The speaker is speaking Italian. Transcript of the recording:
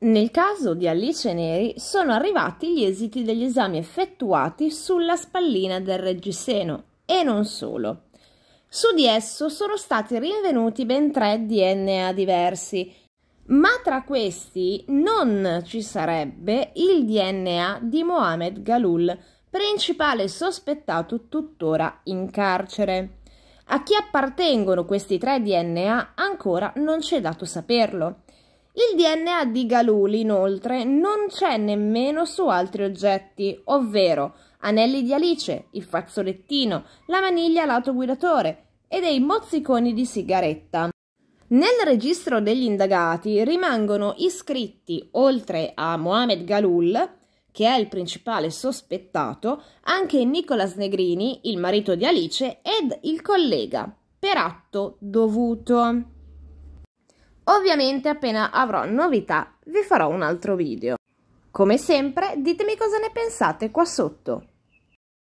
Nel caso di Alice Neri sono arrivati gli esiti degli esami effettuati sulla spallina del reggiseno e non solo. Su di esso sono stati rinvenuti ben tre DNA diversi, ma tra questi non ci sarebbe il DNA di Mohamed Galul, principale sospettato tuttora in carcere. A chi appartengono questi tre DNA ancora non ci è dato saperlo. Il DNA di Galul, inoltre, non c'è nemmeno su altri oggetti, ovvero anelli di alice, il fazzolettino, la maniglia lato guidatore e dei mozziconi di sigaretta. Nel registro degli indagati rimangono iscritti, oltre a Mohamed Galul, che è il principale sospettato, anche Nicolas Negrini, il marito di Alice, ed il collega, per atto dovuto. Ovviamente appena avrò novità vi farò un altro video. Come sempre ditemi cosa ne pensate qua sotto.